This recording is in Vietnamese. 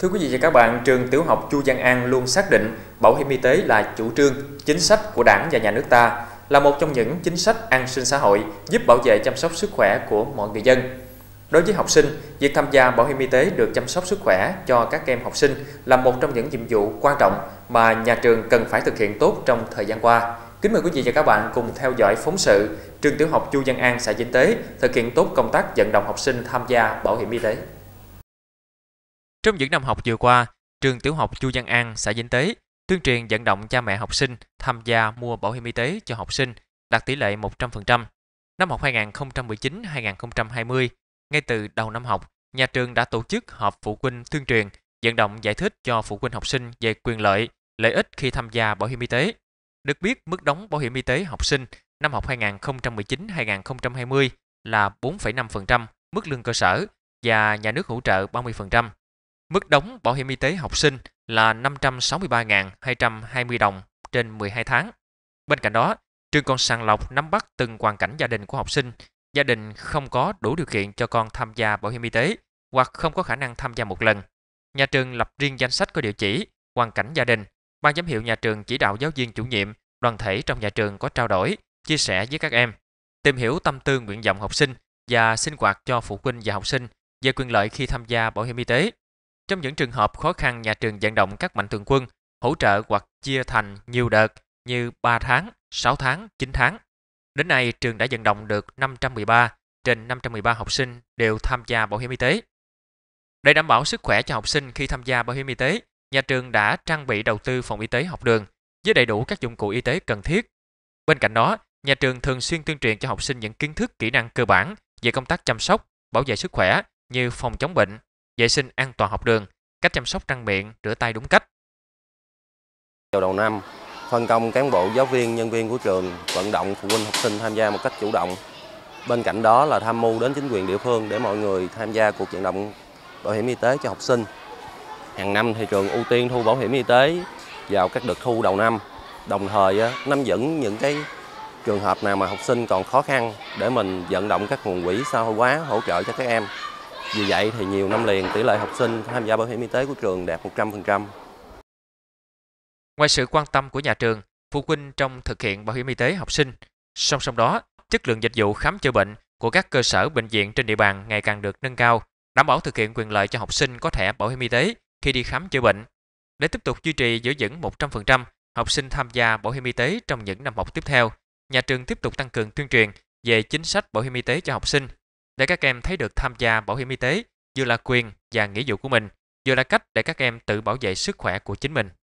Thưa quý vị và các bạn, trường tiểu học Chu Văn An luôn xác định bảo hiểm y tế là chủ trương, chính sách của Đảng và nhà nước ta, là một trong những chính sách an sinh xã hội giúp bảo vệ chăm sóc sức khỏe của mọi người dân. Đối với học sinh, việc tham gia bảo hiểm y tế được chăm sóc sức khỏe cho các em học sinh là một trong những nhiệm vụ quan trọng mà nhà trường cần phải thực hiện tốt trong thời gian qua. Kính mời quý vị và các bạn cùng theo dõi phóng sự trường tiểu học Chu Văn An xã Vĩnh Tế thực hiện tốt công tác vận động học sinh tham gia bảo hiểm y tế. Trong những năm học vừa qua, trường tiểu học Chu Văn An, xã Vĩnh Tế tuyên truyền vận động cha mẹ học sinh tham gia mua bảo hiểm y tế cho học sinh, đạt tỷ lệ 100%. Năm học 2019-2020, ngay từ đầu năm học, nhà trường đã tổ chức họp phụ huynh tuyên truyền, vận động giải thích cho phụ huynh học sinh về quyền lợi, lợi ích khi tham gia bảo hiểm y tế. Được biết, mức đóng bảo hiểm y tế học sinh năm học 2019-2020 là 4,5% mức lương cơ sở và nhà nước hỗ trợ 30%. Mức đóng bảo hiểm y tế học sinh là 563.220 đồng trên 12 tháng. Bên cạnh đó, trường còn sàng lọc nắm bắt từng hoàn cảnh gia đình của học sinh. Gia đình không có đủ điều kiện cho con tham gia bảo hiểm y tế hoặc không có khả năng tham gia một lần. Nhà trường lập riêng danh sách có địa chỉ, hoàn cảnh gia đình. Ban giám hiệu nhà trường chỉ đạo giáo viên chủ nhiệm, đoàn thể trong nhà trường có trao đổi, chia sẻ với các em, tìm hiểu tâm tư nguyện vọng học sinh và sinh hoạt cho phụ huynh và học sinh về quyền lợi khi tham gia bảo hiểm y tế trong những trường hợp khó khăn, nhà trường vận động các mạnh thường quân hỗ trợ hoặc chia thành nhiều đợt như 3 tháng, 6 tháng, 9 tháng. Đến nay, trường đã vận động được 513 trên 513 học sinh đều tham gia bảo hiểm y tế. Để đảm bảo sức khỏe cho học sinh khi tham gia bảo hiểm y tế, nhà trường đã trang bị đầu tư phòng y tế học đường với đầy đủ các dụng cụ y tế cần thiết. Bên cạnh đó, nhà trường thường xuyên tuyên truyền cho học sinh những kiến thức kỹ năng cơ bản về công tác chăm sóc, bảo vệ sức khỏe như phòng chống bệnh, vệ sinh an toàn học đường, cách chăm sóc răng miệng, rửa tay đúng cách. Vào đầu năm, phân công cán bộ, giáo viên, nhân viên của trường vận động phụ huynh học sinh tham gia một cách chủ động. Bên cạnh đó là tham mưu đến chính quyền địa phương để mọi người tham gia cuộc vận động bảo hiểm y tế cho học sinh. Hàng năm thì trường ưu tiên thu bảo hiểm y tế vào các đợt thu đầu năm, đồng thời nắm vững những cái trường hợp nào mà học sinh còn khó khăn để mình vận động các nguồn quỹ xã hội hóa hỗ trợ cho các em. Vì vậy thì nhiều năm liền tỷ lệ học sinh tham gia bảo hiểm y tế của trường đạt 100%. Ngoài sự quan tâm của nhà trường, phụ huynh trong thực hiện bảo hiểm y tế học sinh, song song đó, chất lượng dịch vụ khám chữa bệnh của các cơ sở bệnh viện trên địa bàn ngày càng được nâng cao, đảm bảo thực hiện quyền lợi cho học sinh có thẻ bảo hiểm y tế khi đi khám chữa bệnh. Để tiếp tục duy trì giữ vững 100% học sinh tham gia bảo hiểm y tế trong những năm học tiếp theo, nhà trường tiếp tục tăng cường tuyên truyền về chính sách bảo hiểm y tế cho học sinh – để các em thấy được tham gia bảo hiểm y tế vừa là quyền và nghĩa vụ của mình, vừa là cách để các em tự bảo vệ sức khỏe của chính mình.